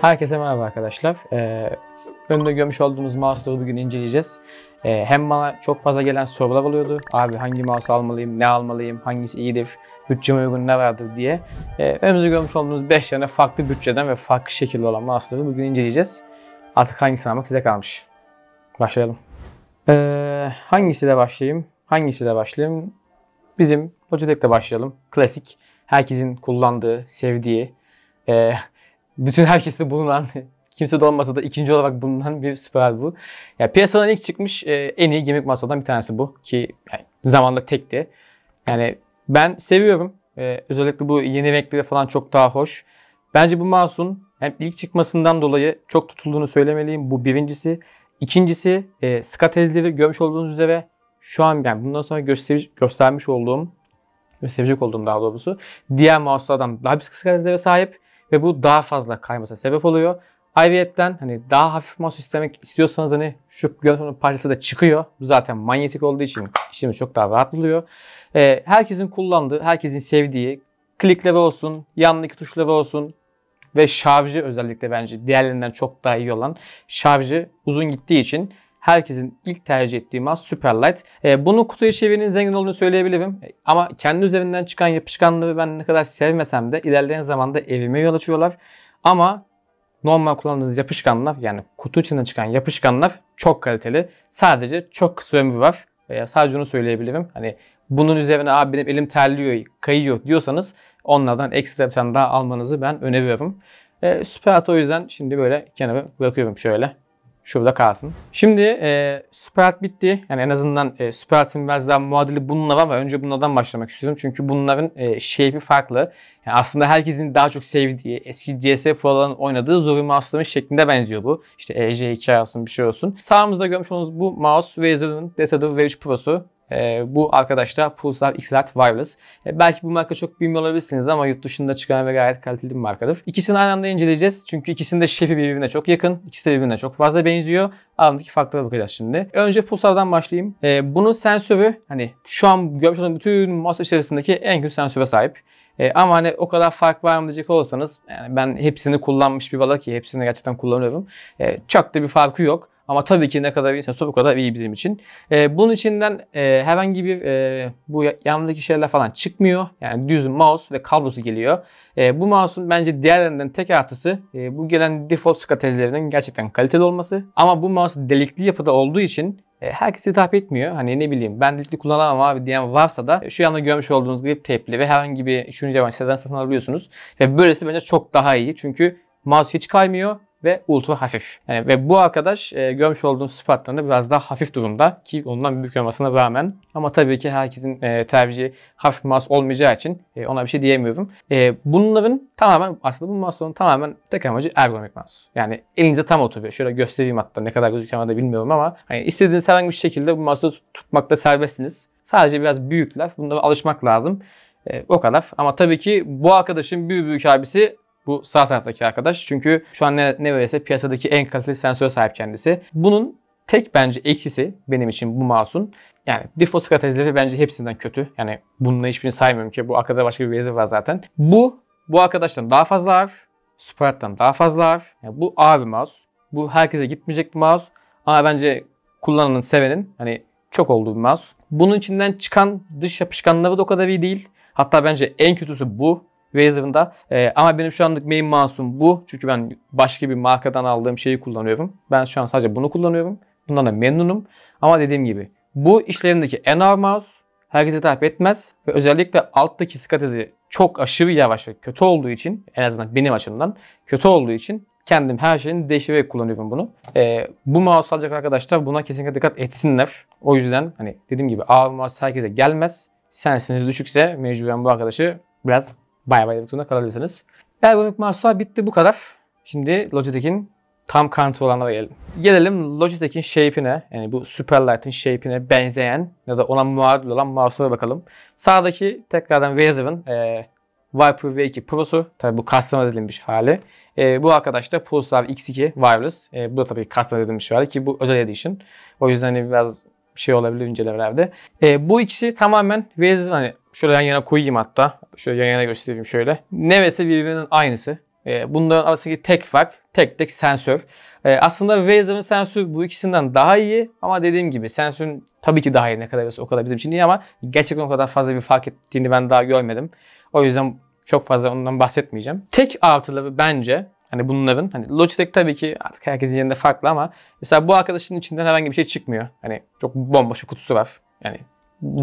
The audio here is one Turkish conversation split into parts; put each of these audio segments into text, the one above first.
Herkese merhaba arkadaşlar. Ee, önümde görmüş olduğumuz mouse'ları bugün inceleyeceğiz. Ee, hem bana çok fazla gelen sorular oluyordu. Abi hangi mouse almalıyım, ne almalıyım, hangisi iyidir, bütçeme uygun ne vardır diye. Ee, önümüzde görmüş olduğunuz 5 tane farklı bütçeden ve farklı şekilde olan mouse'ları bugün inceleyeceğiz. Artık hangisini almak size kalmış. Başlayalım. Ee, hangisiyle başlayayım? Hangisiyle başlayayım? Bizim Logitech'le başlayalım. Klasik. Herkesin kullandığı, sevdiği, e, bütün herkeste bulunan kimse de olmasa da ikinci olarak bulunan bir süper bu. Yani piyasadan ilk çıkmış e, en iyi gemik masalardan bir tanesi bu ki yani, zamanla tekti. Yani ben seviyorum. E, özellikle bu yeni renkleri falan çok daha hoş. Bence bu mouse'un hem ilk çıkmasından dolayı çok tutulduğunu söylemeliyim. Bu birincisi. İkincisi e, skatezleri görmüş olduğunuz üzere şu an yani bundan sonra göster göstermiş olduğum gösterecek olduğum daha doğrusu diğer mouse'lardan daha bir skatezlere sahip ve bu daha fazla kaymasına sebep oluyor. Ayrıyetten hani daha hafif mouse istemek istiyorsanız hani şu görüntünün parçası da çıkıyor. Bu zaten manyetik olduğu için işimiz çok daha rahat oluyor. Ee, herkesin kullandığı, herkesin sevdiği klikleve olsun, yanındaki tuşleve olsun ve şarjı özellikle bence diğerlerinden çok daha iyi olan şarjı uzun gittiği için herkesin ilk tercih ettiği mouse Superlight. E, bunu kutu içeriğinin zengin olduğunu söyleyebilirim. E, ama kendi üzerinden çıkan yapışkanlığı ben ne kadar sevmesem de ilerleyen zamanda evime yol açıyorlar. Ama normal kullandığınız yapışkanlar yani kutu içinden çıkan yapışkanlar çok kaliteli. Sadece çok kısa ömrü var. Veya sadece onu söyleyebilirim. Hani bunun üzerine abi benim elim terliyor, kayıyor diyorsanız onlardan ekstra bir tane daha almanızı ben öneriyorum. E, Superlight o yüzden şimdi böyle kenara bırakıyorum şöyle şurada kalsın. Şimdi e, Superat bitti. Yani en azından e, Superat'ın biraz daha muadili bununla var ama önce bunlardan başlamak istiyorum. Çünkü bunların e, shape'i farklı. Yani aslında herkesin daha çok sevdiği, eski CS Pro'ların oynadığı Zuri mouse'ların şeklinde benziyor bu. İşte EJ2 olsun bir şey olsun. Sağımızda görmüş olduğunuz bu mouse Razer'ın Desert Rage Pro'su. E, bu arkadaş da Pulsar Xlat Wireless. E, belki bu marka çok bilmiyor olabilirsiniz ama yurt dışında çıkan ve gayet kaliteli bir markadır. İkisini aynı anda inceleyeceğiz. Çünkü ikisinin de şefi birbirine çok yakın. İkisi de birbirine çok fazla benziyor. Arasındaki farklara bakacağız şimdi. Önce Pulsar'dan başlayayım. E, bunun sensörü hani şu an görmüş olduğunuz bütün masa içerisindeki en kötü sensöre sahip. E, ama hani o kadar fark var mı diyecek olursanız yani ben hepsini kullanmış bir valla ki hepsini gerçekten kullanıyorum. E, çok da bir farkı yok. Ama tabii ki ne kadar iyiyse o kadar iyi bizim için. E, bunun içinden e, herhangi bir e, bu yanındaki şeyler falan çıkmıyor. Yani düz mouse ve kablosu geliyor. E, bu mouse'un bence diğerlerinden tek artısı e, bu gelen default SCSI tezlerinin gerçekten kaliteli olması. Ama bu mouse delikli yapıda olduğu için e, herkes hitap etmiyor. Hani ne bileyim ben dilekli kullanamam abi diyen varsa da şu anda görmüş olduğunuz grip tepli ve herhangi bir düşünce var. Sizden satın alabiliyorsunuz. Ve böylesi bence çok daha iyi. Çünkü mouse hiç kaymıyor ve ultra hafif. Yani ve bu arkadaş e, görmüş olduğunuz sıfattan biraz daha hafif durumda ki ondan büyük olmasına rağmen ama tabii ki herkesin e, tercihi hafif mas olmayacağı için e, ona bir şey diyemiyorum. E, bunların tamamen aslında bu mouse'ların tamamen tek amacı ergonomik mouse. Yani elinize tam oturuyor. Şöyle göstereyim hatta ne kadar gözüküyor da bilmiyorum ama hani istediğiniz herhangi bir şekilde bu mouse'u tutmakta serbestsiniz. Sadece biraz büyükler. Bunda alışmak lazım. E, o kadar. Ama tabii ki bu arkadaşın büyük büyük abisi bu sağ taraftaki arkadaş. Çünkü şu an ne, ne öyleyse piyasadaki en kaliteli sensöre sahip kendisi. Bunun tek bence eksisi benim için bu mouse'un yani default stratejileri bence hepsinden kötü. Yani bununla hiçbirini saymıyorum ki bu arkada başka bir vezi var zaten. Bu bu arkadaştan daha fazla harf. Sprite'dan daha fazla harf. Yani bu ağır mouse. Bu herkese gitmeyecek bir mouse. Ama bence kullananın, sevenin hani çok olduğu bir mouse. Bunun içinden çıkan dış yapışkanları da o kadar iyi değil. Hatta bence en kötüsü bu. Razer'ında. E, ama benim şu anlık main mouse'um bu. Çünkü ben başka bir markadan aldığım şeyi kullanıyorum. Ben şu an sadece bunu kullanıyorum. Bundan da memnunum. Ama dediğim gibi bu işlerindeki NR mouse herkese takip etmez. Ve özellikle alttaki skatezi çok aşırı yavaş ve kötü olduğu için en azından benim açımdan kötü olduğu için kendim her şeyini değiştirerek kullanıyorum bunu. E, bu mouse alacak arkadaşlar buna kesinlikle dikkat etsinler. O yüzden hani dediğim gibi ağır mouse herkese gelmez. Sensiniz düşükse mecburen bu arkadaşı biraz Bay bay demek zorunda kalabilirsiniz. Ergonomik mouse'lar bitti bu kadar. Şimdi Logitech'in tam kanıtı olanlara gelelim. Gelelim Logitech'in shape'ine yani bu Superlight'in shape'ine benzeyen ya da ona muadil olan mouse'lara bakalım. Sağdaki tekrardan Razer'ın e, Viper V2 Pro'su. Tabi bu custom edilmiş hali. E, bu arkadaş da Pulsar X2 Wireless. E, bu da tabii custom edilmiş hali ki bu özel edition. O yüzden hani biraz şey olabilir incelerde. E, bu ikisi tamamen vez hani şöyle yan yana koyayım hatta. Şöyle yan yana göstereyim şöyle. Nevesi birbirinin aynısı. E, bunların arasındaki tek fark tek tek sensör. E, aslında Wazer'ın sensörü bu ikisinden daha iyi ama dediğim gibi sensörün tabii ki daha iyi ne kadar o kadar bizim için iyi ama gerçekten o kadar fazla bir fark ettiğini ben daha görmedim. O yüzden çok fazla ondan bahsetmeyeceğim. Tek artıları bence Hani bunların hani Logitech tabii ki artık herkesin yerinde farklı ama mesela bu arkadaşın içinden herhangi bir şey çıkmıyor. Hani çok bomboş bir kutusu var. Yani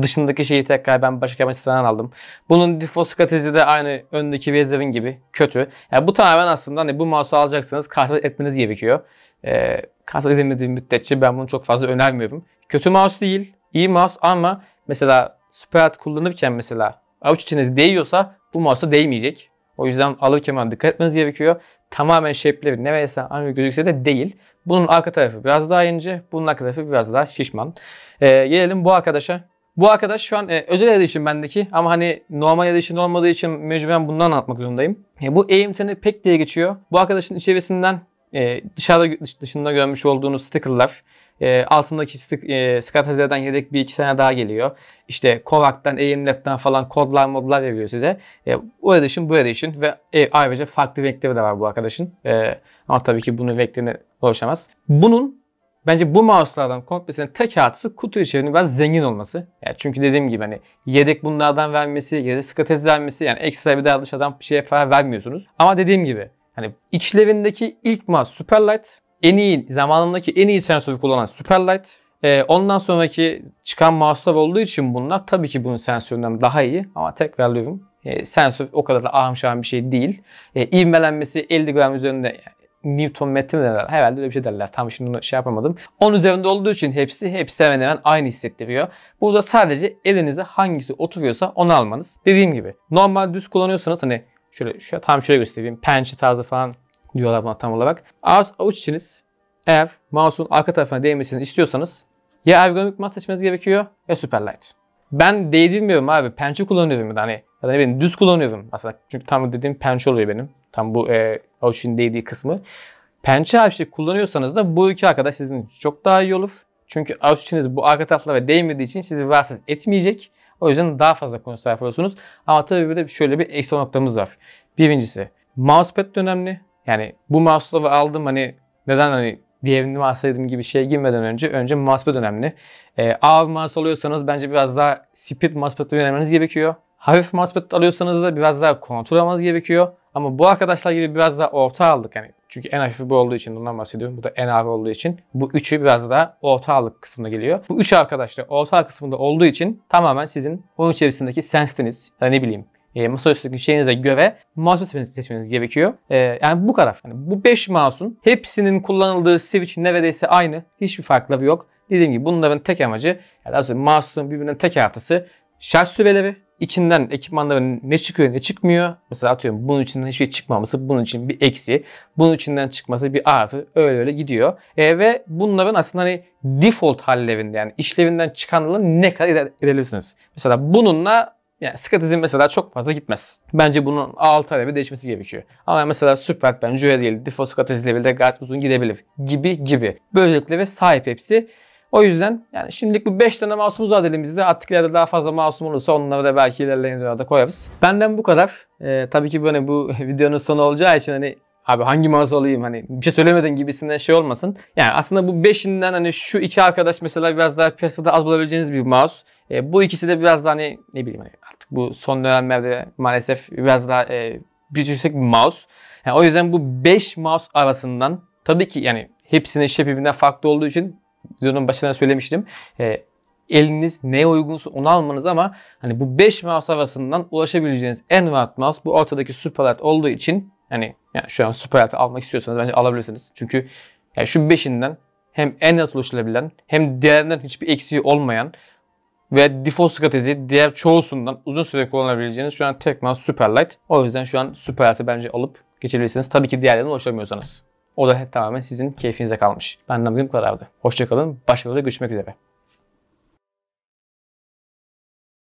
dışındaki şeyi tekrar ben başka bir siteden aldım. Bunun default stratejisi de aynı öndeki Razer'in gibi kötü. Yani bu tamamen aslında hani bu mouse'u alacaksanız kartal etmeniz gerekiyor. Ee, kartal edilmediği müddetçe ben bunu çok fazla önermiyorum. Kötü mouse değil, iyi mouse ama mesela Spirat kullanırken mesela avuç içiniz değiyorsa bu mouse'a değmeyecek. O yüzden alırken dikkat etmeniz gerekiyor tamamen şeplevin ne veya aynı gözükse de değil. Bunun arka tarafı biraz daha ince, bunun arka tarafı biraz daha şişman. Ee, gelelim bu arkadaşa. Bu arkadaş şu an e, özel edition bendeki ama hani normal edition olmadığı için mecburen bundan anlatmak zorundayım. E, bu AMT'nin pek diye geçiyor. Bu arkadaşın içerisinden e, dışarıda dışında görmüş olduğunuz stickerlar e, altındaki stik, e, Scott yedek bir iki sene daha geliyor. İşte Kovak'tan, AMLab'dan falan kodlar modlar veriyor size. E, o edition bu edition ve e, ayrıca farklı renkleri de var bu arkadaşın. E, ama tabii ki bunun renklerine ulaşamaz. Bunun Bence bu mouse'lardan komplesinin tek artısı kutu içerisinde biraz zengin olması. Yani çünkü dediğim gibi hani yedek bunlardan vermesi, yedek skatez vermesi yani ekstra bir daha dışarıdan bir şeye para vermiyorsunuz. Ama dediğim gibi Hani içlerindeki ilk mouse Superlight, en iyi zamanındaki en iyi sensörü kullanan Superlight. E, ee, ondan sonraki çıkan mouse'lar olduğu için bunlar tabii ki bunun sensöründen daha iyi ama tekrarlıyorum. E, sensör o kadar da ahım bir şey değil. E, ivmelenmesi 50 gram üzerinde Newton metre mi derler? Herhalde öyle bir şey derler. Tam şimdi onu şey yapamadım. Onun üzerinde olduğu için hepsi hepsi hemen hemen aynı hissettiriyor. Burada sadece elinize hangisi oturuyorsa onu almanız. Dediğim gibi normal düz kullanıyorsanız hani Şöyle şu, tam şöyle göstereyim. Pençe tarzı falan diyorlar buna tam olarak. Ağız avuç içiniz eğer mouse'un arka tarafına değmesini istiyorsanız ya ergonomik mouse seçmeniz gerekiyor ya Superlight. Ben değdirmiyorum abi. Pençe kullanıyorum yani hani ya da ne bileyim düz kullanıyorum aslında. Çünkü tam dediğim pençe oluyor benim. Tam bu e, avuçun değdiği kısmı. Pençe her şey kullanıyorsanız da bu iki arkadaş sizin çok daha iyi olur. Çünkü avuç içiniz bu arka taraflara değmediği için sizi rahatsız etmeyecek. O yüzden daha fazla konu yapıyorsunuz. Ama tabii bir de şöyle bir ekstra noktamız var. Birincisi mousepad de önemli. Yani bu mousepad'ı aldım hani neden hani diğerini bahsettiğim gibi şey girmeden önce önce mousepad önemli. Ee, ağır mouse alıyorsanız bence biraz daha speed mousepad önermeniz gerekiyor. Hafif mousepad alıyorsanız da biraz daha kontrol almanız gerekiyor. Ama bu arkadaşlar gibi biraz daha orta aldık. Yani çünkü en hafifi bu olduğu için bundan bahsediyorum. Bu da en ağır olduğu için. Bu üçü biraz daha orta ağırlık kısmına geliyor. Bu üç arkadaşlar orta ağır kısmında olduğu için tamamen sizin oyun içerisindeki sensitiniz. Yani ne bileyim e, masaüstündeki şeyinize göre mouse seçmeniz, seçmeniz gerekiyor. E, yani bu kadar. Yani bu 5 mouse'un hepsinin kullanıldığı switch neredeyse aynı. Hiçbir farkları yok. Dediğim gibi bunların tek amacı yani aslında mouse'un birbirinin tek artısı şarj süreleri içinden ekipmanların ne çıkıyor ne çıkmıyor. Mesela atıyorum bunun içinden hiçbir şey çıkmaması bunun için bir eksi. Bunun içinden çıkması bir artı. Öyle öyle gidiyor. E, ve bunların aslında hani default hallerinde yani işlevinden çıkanların ne kadar iler- Mesela bununla yani skatizm mesela çok fazla gitmez. Bence bunun alt talebi değişmesi gerekiyor. Ama mesela süper ben öyle değil. Default skatizm de gayet uzun gidebilir. Gibi gibi. Böylelikle ve sahip hepsi o yüzden yani şimdilik bu 5 tane mouse'umuz var elimizde. Artık ileride daha fazla mouse'um olursa onları da belki ilerleyen dönemde koyarız. Benden bu kadar. Ee, tabii ki böyle bu hani videonun sonu olacağı için hani abi hangi mouse olayım hani bir şey söylemeden gibisinden şey olmasın. Yani aslında bu 5'inden hani şu iki arkadaş mesela biraz daha piyasada az bulabileceğiniz bir mouse. E, bu ikisi de biraz daha hani ne bileyim hani artık bu son dönemlerde maalesef biraz daha e, bir yüksek bir mouse. Yani o yüzden bu 5 mouse arasından tabii ki yani hepsinin şepibinden farklı olduğu için videonun başından söylemiştim. E, eliniz ne uygunsa onu almanız ama hani bu 5 mouse havasından ulaşabileceğiniz en rahat mouse bu ortadaki Superlight olduğu için hani yani şu an superlight almak istiyorsanız bence alabilirsiniz. Çünkü yani şu 5'inden hem en rahat ulaşılabilen hem diğerinden hiçbir eksiği olmayan ve default strateji diğer çoğusundan uzun süre kullanabileceğiniz şu an tek mouse Superlight. O yüzden şu an Superlight'ı bence alıp geçebilirsiniz. Tabii ki diğerlerine ulaşamıyorsanız. O da tamamen sizin keyfinize kalmış. Benden bugün bu kadardı. Hoşçakalın. Başka görüşmek üzere.